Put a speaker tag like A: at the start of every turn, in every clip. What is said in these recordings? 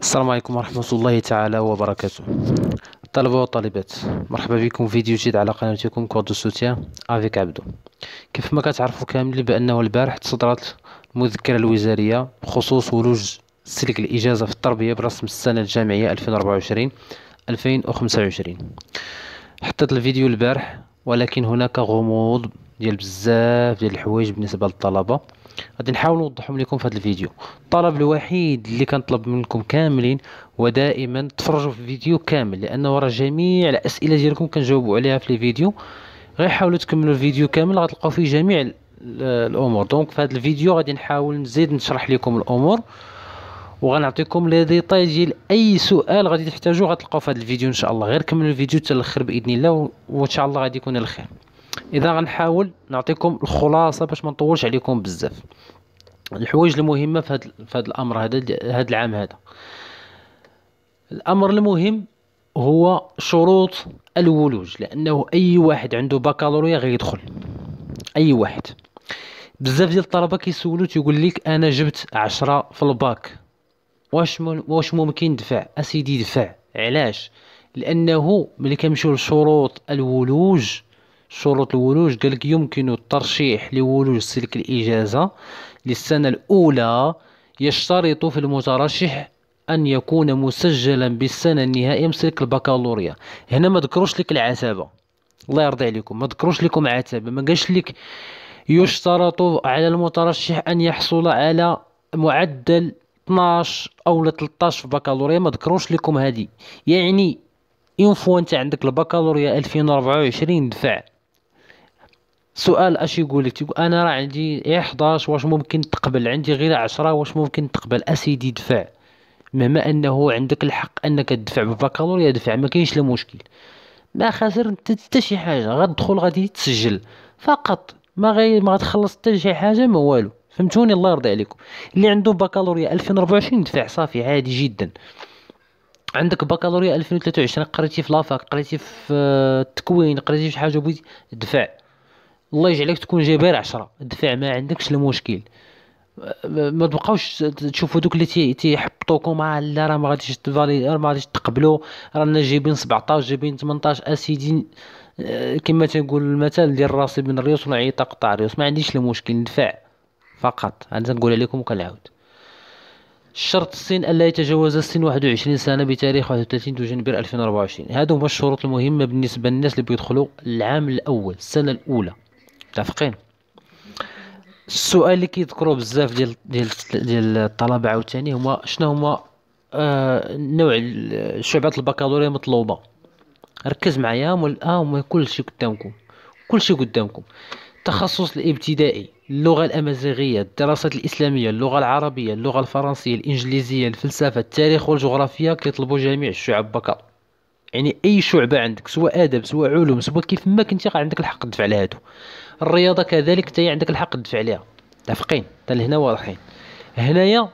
A: السلام عليكم ورحمة الله تعالى وبركاته طلبة وطالبات مرحبا بكم فيديو جديد على قناتكم كود سوتيا افيك عبدو كيف ما كتعرفوا كامل بانه البارح تصدرت المذكرة الوزارية بخصوص ولوج سلك الاجازة في التربية برسم السنة الجامعية 2024 2025 حطيت الفيديو البارح ولكن هناك غموض ديال بزاف ديال الحوايج بالنسبه للطلبه غادي نحاول نوضحهم لكم في هذا الفيديو الطلب الوحيد اللي كنطلب منكم كاملين ودائما تفرجوا في الفيديو كامل لانه راه جميع الاسئله ديالكم كنجاوبوا عليها في الفيديو غير حاولوا تكملوا الفيديو كامل غتلقاو فيه جميع الامور دونك في هذا الفيديو غادي نحاول نزيد نشرح لكم الامور وغنعطيكم لي ديطاي ديال اي سؤال غادي تحتاجوه غتلقاو في هذا الفيديو ان شاء الله غير كملوا الفيديو حتى الاخر باذن الله وان شاء الله غادي يكون الخير اذا غنحاول نعطيكم الخلاصه باش ما نطولش عليكم بزاف الحوايج المهمه في هذا في هذا الامر هذا هذا العام هذا الامر المهم هو شروط الولوج لانه اي واحد عنده بكالوريا غيدخل اي واحد بزاف ديال الطلبه كيسولو تيقول لك انا جبت عشرة في الباك واش واش ممكن ندفع اسيدي دفع علاش لانه ملي كنمشيو لشروط الولوج شروط الولوج قالك يمكن الترشيح لولوج سلك الإجازة للسنة الأولى يشترط في المترشح أن يكون مسجلا بالسنة النهائية من سلك البكالوريا هنا ما ذكروش لك العتبة الله يرضي عليكم ما ذكروش لكم عتبة ما قالش لك يشترط على المترشح أن يحصل على معدل 12 او 13 في بكالوريا ما ذكروش لكم هذه يعني اون فوا انت عندك البكالوريا 2024 دفع سؤال اش يقول لك تقول انا راه عندي إيه 11 واش ممكن تقبل عندي غير 10 واش ممكن تقبل اسيدي دفع مهما انه عندك الحق انك تدفع بالبكالوريا دفع ما كاينش لا مشكل ما خاسر انت حتى شي حاجه غتدخل غادي تسجل فقط ما غير ما تخلص حتى شي حاجه ما والو فهمتوني الله يرضي عليكم اللي عنده بكالوريا 2024 دفع صافي عادي جدا عندك بكالوريا 2023 قريتي في لافاك قريتي في التكوين آه، قريتي في شي حاجه بغيتي دفع الله يجعلك تكون جبار عشرة الدفاع ما عندكش المشكل ما تبقاوش تشوفوا دوك اللي تيحبطوكم مع آه، لا راه ما غاديش تفالي ما غاديش تقبلوا رانا جايبين 17 جايبين 18 اسيدي آه، كما تنقول المثل ديال راسي بن الريوس ونعيط عيطه قطع الريوس ما عنديش المشكل ندفع فقط انا تنقول عليكم وكنعاود شرط السن الا يتجاوز السن 21 سنه بتاريخ 31 دجنبر 2024 هادو هما الشروط المهمه بالنسبه للناس اللي بيدخلوا العام الاول السنه الاولى متفقين السؤال اللي كيذكروا بزاف ديال ديال ديال الطلبه عاوتاني هما شنو هما آه، نوع شعبات البكالوريا مطلوبه ركز معايا هما الان آه، كلشي قدامكم كلشي قدامكم التخصص الابتدائي اللغه الامازيغيه الدراسات الاسلاميه اللغه العربيه اللغه الفرنسيه الانجليزيه الفلسفه التاريخ والجغرافيا كيطلبوا جميع الشعب بكالوريا يعني اي شعبه عندك سواء ادب سواء علوم سواء كيف ما كنتي عندك الحق تدفع عليها هادو الرياضه كذلك حتى عندك الحق تدفع عليها متفقين حتى لهنا واضحين هنايا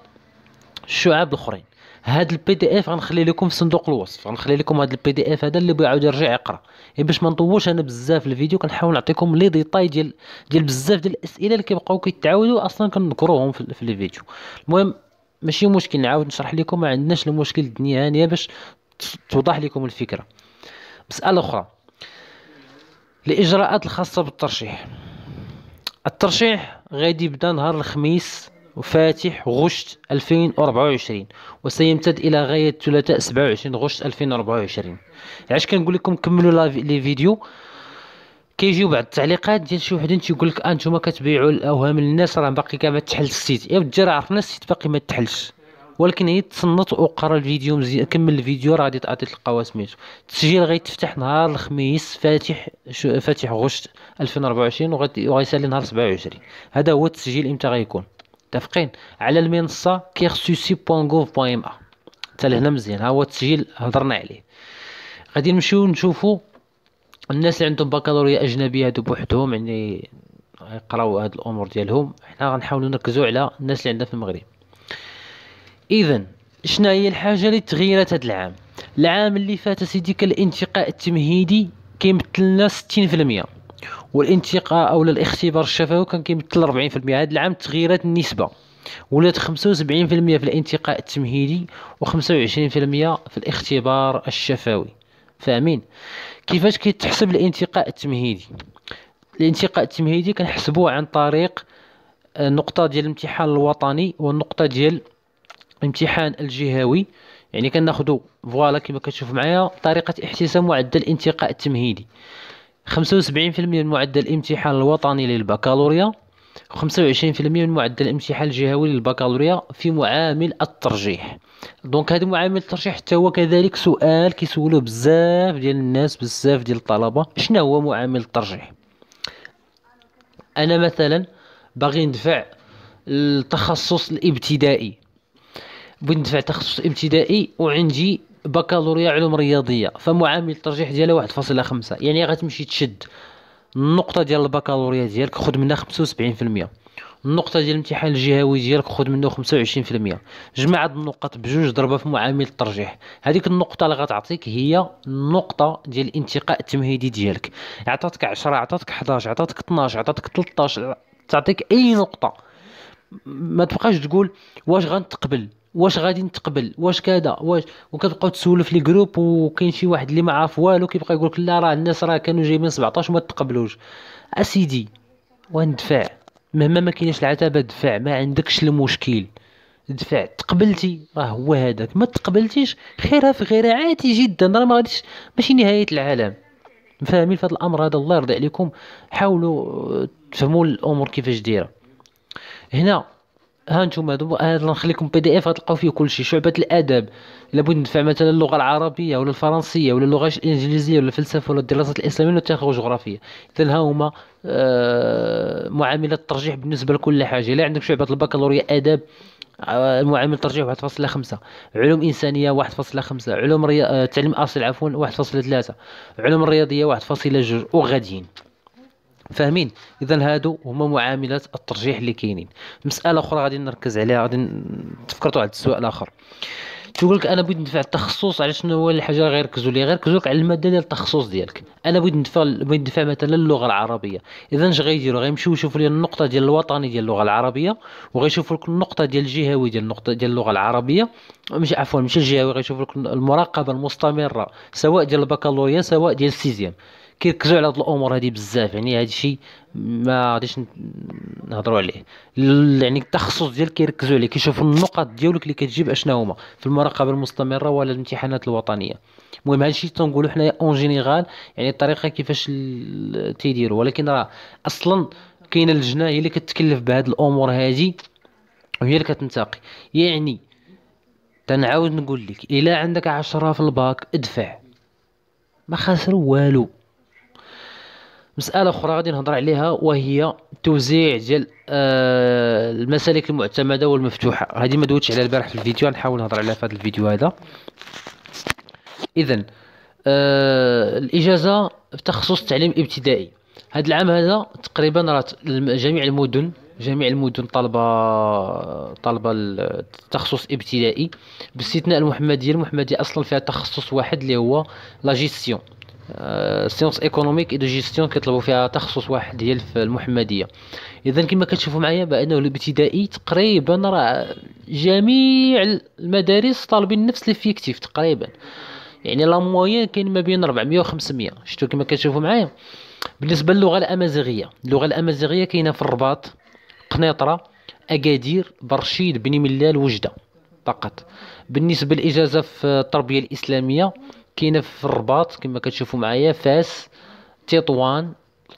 A: الشعاب الاخرين هاد البي دي اف غنخلي لكم في صندوق الوصف غنخلي لكم هاد البي دي اف هذا اللي بغى يرجع يقرا يعني باش ما نطولش انا بزاف الفيديو كنحاول نعطيكم لي ديتاي ديال ديال بزاف ديال الاسئله اللي كيبقاو كيتعاودوا اصلا كنذكروهم في, في الفيديو المهم ماشي مشكل نعاود نشرح لكم ما عندناش المشكل الدنيا هانيه باش توضح لكم الفكرة مسألة أخرى الإجراءات الخاصة بالترشيح الترشيح غادي يبدا نهار الخميس وفاتح غشت 2024 وسيمتد الى غايه الثلاثاء 27 غشت 2024 علاش كنقول لكم كملوا لي فيديو كيجيو بعض التعليقات ديال شي وحدين تيقول لك انتم آه، كتبيعوا الاوهام للناس راه باقي كاع ما تحل السيت يا ودي راه عرفنا السيت باقي ما تحلش ولكن هي تصنت وقرا الفيديو مزيان كمل الفيديو راه غادي تلقاو سميتو التسجيل غيتفتح نهار الخميس فاتح فاتح غشت 2024 وغيسالي نهار 27 هذا هو التسجيل امتى غيكون متفقين على المنصه كيرسوسي.gov.ma حتى لهنا مزيان ها هو التسجيل هضرنا عليه غادي نمشيو نشوفو الناس اللي عندهم بكالوريا اجنبيه هادو بوحدهم يعني يقراو هاد الامور ديالهم حنا غنحاولو نركزو على الناس اللي عندنا في المغرب اذا شنو هي الحاجه اللي تغيرت هذا العام العام اللي فات سيدي كان الانتقاء التمهيدي كيمثلنا 60% والانتقاء او الاختبار الشفوي كان كيمثل 40% هذا العام تغيرت النسبه ولات 75% في الانتقاء التمهيدي و25% في الاختبار الشفوي فاهمين كيفاش كيتحسب الانتقاء التمهيدي الانتقاء التمهيدي كنحسبوه عن طريق النقطة آه، ديال الامتحان الوطني والنقطة ديال امتحان الجهوي يعني كناخذوا فوالا كما كتشوف معايا طريقه احتساب معدل الانتقاء التمهيدي 75% من معدل الامتحان الوطني للبكالوريا و25% من معدل الامتحان الجهوي للبكالوريا في معامل الترجيح دونك هذا معامل الترجيح حتى هو كذلك سؤال كيسولوه بزاف ديال الناس بزاف ديال الطلبه شنو هو معامل الترجيح انا مثلا باغي ندفع التخصص الابتدائي بندفع تخصص ابتدائي وعندي بكالوريا علوم رياضيه فمعامل الترجيح ديالها واحد فاصلة خمسة يعني غتمشي تشد النقطه ديال البكالوريا ديالك خد منها خمسة وسبعين في المية النقطه ديال الامتحان الجهوي ديالك خد منه 25% جمع هاد النقط بجوج ضربه في معامل الترجيح هذيك النقطه اللي غتعطيك هي النقطه ديال الانتقاء التمهيدي ديالك عطاتك 10 عطاتك 11 عطاتك 12 عطاتك 13 تعطيك اي نقطه ما تبقاش تقول واش غنتقبل واش غادي نتقبل واش كذا واش وكتبقاو تسولوا في لي جروب وكاين شي واحد اللي ما عارف والو كيبقى يقول لك لا راه الناس راه كانوا جايبين 17 وما تقبلوش اسيدي وندفع مهما ما كاينش العتبه دفع ما عندكش المشكل دفع تقبلتي راه هو هذاك ما تقبلتيش خيرها في غيرها عادي جدا راه ما غاديش ماشي نهايه العالم فاهمين في هذا الامر هذا الله يرضي عليكم حاولوا آه، تفهموا الامور كيفاش دايره هنا ها نتوما هذا نخليكم بي دي اف غتلقاو فيه كلشي شعبة الاداب الا بغيت ندفع مثلا اللغه العربيه ولا الفرنسيه ولا اللغه الانجليزيه ولا الفلسفه ولا الدراسات الاسلاميه ولا التاريخ والجغرافيا اذا ها هما آه معاملات الترجيح بالنسبه لكل حاجه الا عندك شعبه البكالوريا اداب آه، معامل ترجيح 1.5 علوم انسانيه 1.5 علوم ري... آه، تعليم اصل عفوا 1.3 علوم رياضيه 1.2 وغاديين فاهمين اذا هادو هما معاملات الترجيح اللي كاينين مساله اخرى غادي نركز عليها غادي تفكرتوا على السؤال اخر تيقول لك انا بغيت ندفع التخصص على شنو هو الحاجه اللي غيركزوا لي غيركزوا لك على الماده ديال التخصص ديالك انا بغيت ندفع بغيت ندفع مثلا اللغه العربيه اذا اش غيديروا غيمشيو يشوفوا لي النقطه ديال الوطني ديال اللغه العربيه وغيشوفوا لك النقطه ديال الجهوي ديال النقطه ديال اللغه العربيه مش عفوا ماشي الجهوي غيشوفوا لك المراقبه المستمره سواء ديال البكالوريا سواء ديال السيزيام كيركزوا على هاد الامور هادي بزاف يعني هادشي الشيء ما غاديش نهضروا عليه يعني التخصص ديالك كيركزوا عليه كيشوفوا النقط ديالك اللي كتجيب اشنو هما في المراقبه المستمره ولا الامتحانات الوطنيه المهم هادشي تنقولوا حنايا اون جينيرال يعني الطريقه كيفاش تيديروا ولكن راه اصلا كاينه اللجنه هي اللي كتكلف بهاد الامور هادي وهي اللي كتنتقي يعني تنعاود نقول لك الا عندك عشرة في الباك ادفع ما خسر والو مساله اخرى غادي نهضر عليها وهي توزيع ديال آه المسالك المعتمده والمفتوحه هذه ما دوتش عليها البارح في الفيديو نحاول نهضر عليها في هذا الفيديو هذا اذا آه الاجازه في تخصص التعليم الابتدائي هذا العام هذا تقريبا رات جميع المدن جميع المدن طلبه طلبه التخصص الابتدائي باستثناء المحمديه المحمديه اصلا فيها تخصص واحد اللي هو لاجيستيون سيونس ايكونوميك اي دو جيستيون كيطلبوا فيها تخصص واحد ديال في المحمديه اذا كما كتشوفوا معايا بانه الابتدائي تقريبا راه جميع المدارس طالبين نفس ليفيكتيف تقريبا يعني لا موين كاين ما بين 400 و 500 شفتوا كما كتشوفوا معايا بالنسبه للغه الامازيغيه اللغه الامازيغيه كاينه في الرباط قنيطره اكادير برشيد بني ملال وجده فقط بالنسبه للاجازه في التربيه الاسلاميه كاينه في الرباط كما كتشوفوا معايا فاس تطوان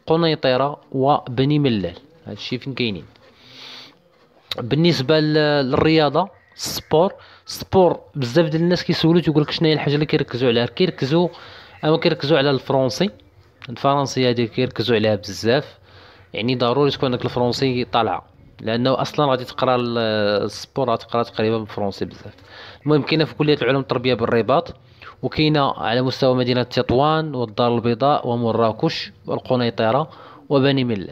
A: قنيطره وبني ملال هادشي فين كاينين بالنسبه للرياضه السبور السبور بزاف ديال الناس كيسولوا تيقول لك شنو هي الحاجه اللي كيركزوا عليها كيركزوا اما كيركزوا على الفرنسي الفرنسيه هذه كيركزوا عليها بزاف يعني ضروري تكون داك الفرنسي طالعه لانه اصلا غادي تقرا السبور تقرا تقريبا بالفرنسي بزاف المهم كاينه في كليه العلوم التربيه بالرباط وكاينه على مستوى مدينه تطوان والدار البيضاء ومراكش والقنيطره وبني ملال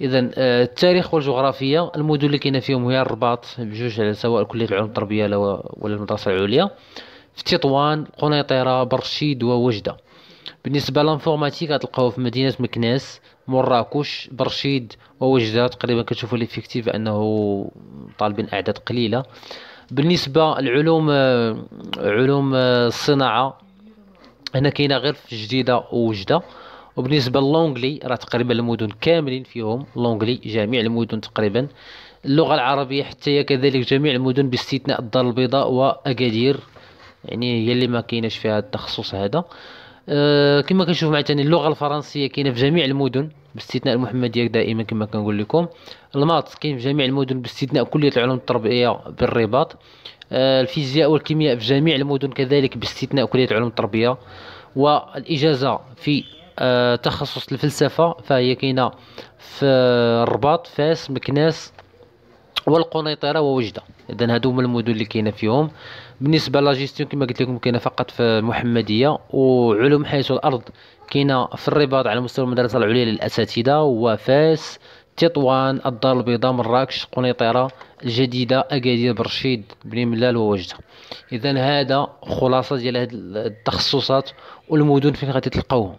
A: اذا آه، التاريخ والجغرافيا المدن اللي كاينه فيهم هي الرباط بجوج على سواء كليه العلوم التربيه ولا المدرسه العليا في تطوان قنيطره برشيد ووجده بالنسبه لانفورماتيك غتلقاوها في مدينه مكناس مراكش برشيد ووجدة تقريبا كتشوفوا ليفيكتيف انه طالبين اعداد قليله بالنسبه للعلوم علوم الصناعه هنا كاينه غير في جديده ووجده وبالنسبه للونجلي راه تقريبا المدن كاملين فيهم لونجلي جميع المدن تقريبا اللغه العربيه حتى هي كذلك جميع المدن باستثناء الدار البيضاء واكادير يعني هي اللي ما كايناش فيها التخصص هذا آه، كما كنشوف مع اللغه الفرنسيه كاينه في جميع المدن باستثناء المحمديه دائما كما كنقول لكم الماط كاين في جميع المدن باستثناء كليه العلوم التربويه بالرباط آه، الفيزياء والكيمياء في جميع المدن كذلك باستثناء كليه العلوم التربيه والاجازه في آه، تخصص الفلسفه فهي كاينه في الرباط فاس مكناس والقنيطره ووجده اذا هادو هما المدن اللي كاينه فيهم بالنسبه لا جيستيون كما قلت لكم كاينه فقط في المحمديه وعلوم حيث الارض كاينه في الرباط على مستوى المدرسه العليا للاساتذه وفاس تطوان الدار البيضاء مراكش قنيطره الجديده اكادير برشيد بن ملال ووجده اذا هذا خلاصه ديال هاد التخصصات والمدن فين غادي تلقاوهم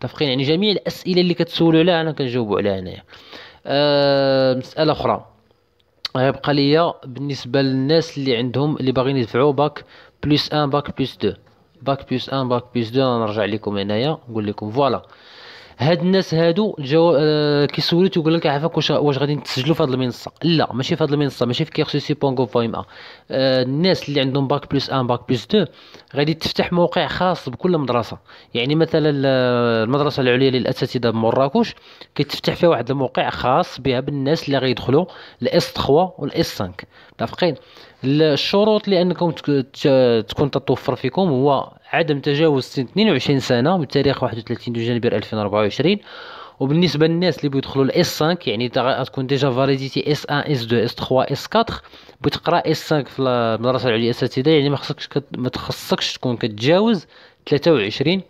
A: متفقين يعني جميع الاسئله اللي كتسولوا عليها انا كنجاوبوا عليها هنايا أه مساله اخرى غيبقى آه، ليا بالنسبه للناس اللي عندهم اللي باغيين يدفعوا باك بلس 1 باك بلس 2 باك بلس 1 باك بلس 2 نرجع لكم هنايا نقول لكم فوالا هاد الناس هادو جاو آه كيسولو تيقول لك عافاك واش واش غادي تسجلوا في هاد المنصه لا ماشي في هاد المنصه ماشي في كيرسيسي بون غوفايما آه الناس اللي عندهم باك بلس 1 باك بلس 2 غادي تفتح موقع خاص بكل مدرسه يعني مثلا آه، المدرسه العليا للاساتذه بمراكش كيتفتح فيها واحد الموقع خاص بها بالناس اللي غيدخلوا الاس 3 والاس 5 متفقين الشروط لانكم تكون تتوفر فيكم هو عدم تجاوز سن 22 سنه بتاريخ 31 دجنبر 2024 وبالنسبه للناس اللي بيدخلوا الاس 5 يعني تكون ديجا فاليديتي اس 1 اس 2 اس 3 اس 4 بتقرا اس 5 في المدرسه العليا الاساتذه يعني ما خصكش كت... ما تخصكش تكون كتجاوز 23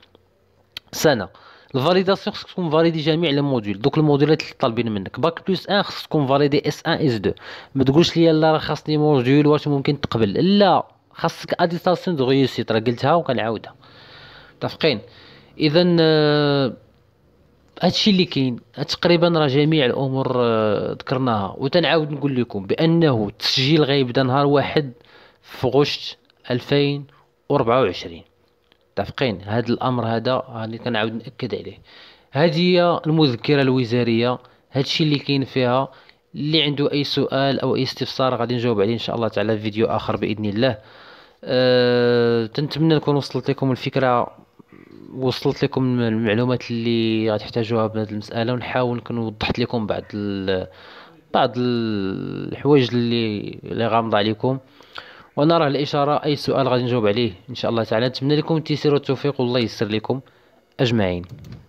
A: سنه الفاليداسيون خصك تكون فاليدي جميع لي موديل دوك الموديلات اللي طالبين منك باك بلس 1 خصك تكون فاليدي اس 1 اس 2 ما تقولش لي لا راه خاصني موديل واش ممكن تقبل لا خاصك اديتاسيون دو ريوسيت راه قلتها وكنعاودها متفقين اذا آه، هادشي اللي كاين تقريبا راه جميع الامور آه، ذكرناها وتنعاود نقول لكم بانه التسجيل غيبدا نهار واحد في غشت 2024 متفقين هذا الامر هذا راني كنعاود ناكد عليه هذه هي المذكره الوزاريه هادشي اللي كاين فيها اللي عنده اي سؤال او اي استفسار غادي نجاوب عليه ان شاء الله تعالى في فيديو اخر باذن الله أه تنتمنى نكون وصلت لكم الفكره وصلت لكم المعلومات اللي غتحتاجوها بهذه المساله ونحاول نكون وضحت لكم بعض بعض الحوايج اللي اللي غامضه عليكم وانا راه الاشاره اي سؤال غادي نجاوب عليه ان شاء الله تعالى نتمنى لكم تيسير التوفيق والله ييسر لكم اجمعين